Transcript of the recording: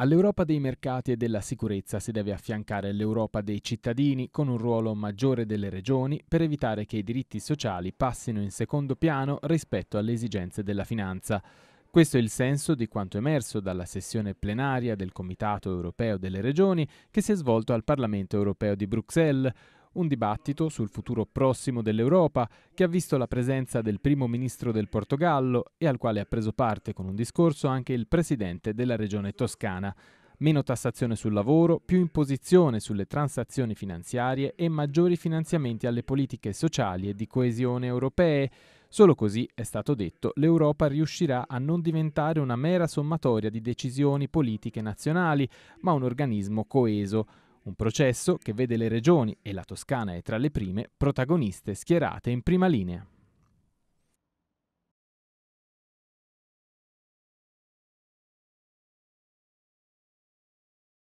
All'Europa dei mercati e della sicurezza si deve affiancare l'Europa dei cittadini con un ruolo maggiore delle regioni per evitare che i diritti sociali passino in secondo piano rispetto alle esigenze della finanza. Questo è il senso di quanto emerso dalla sessione plenaria del Comitato europeo delle regioni che si è svolto al Parlamento europeo di Bruxelles, un dibattito sul futuro prossimo dell'Europa che ha visto la presenza del primo ministro del Portogallo e al quale ha preso parte con un discorso anche il presidente della regione toscana meno tassazione sul lavoro, più imposizione sulle transazioni finanziarie e maggiori finanziamenti alle politiche sociali e di coesione europee. Solo così, è stato detto, l'Europa riuscirà a non diventare una mera sommatoria di decisioni politiche nazionali, ma un organismo coeso. Un processo che vede le regioni, e la Toscana è tra le prime, protagoniste schierate in prima linea.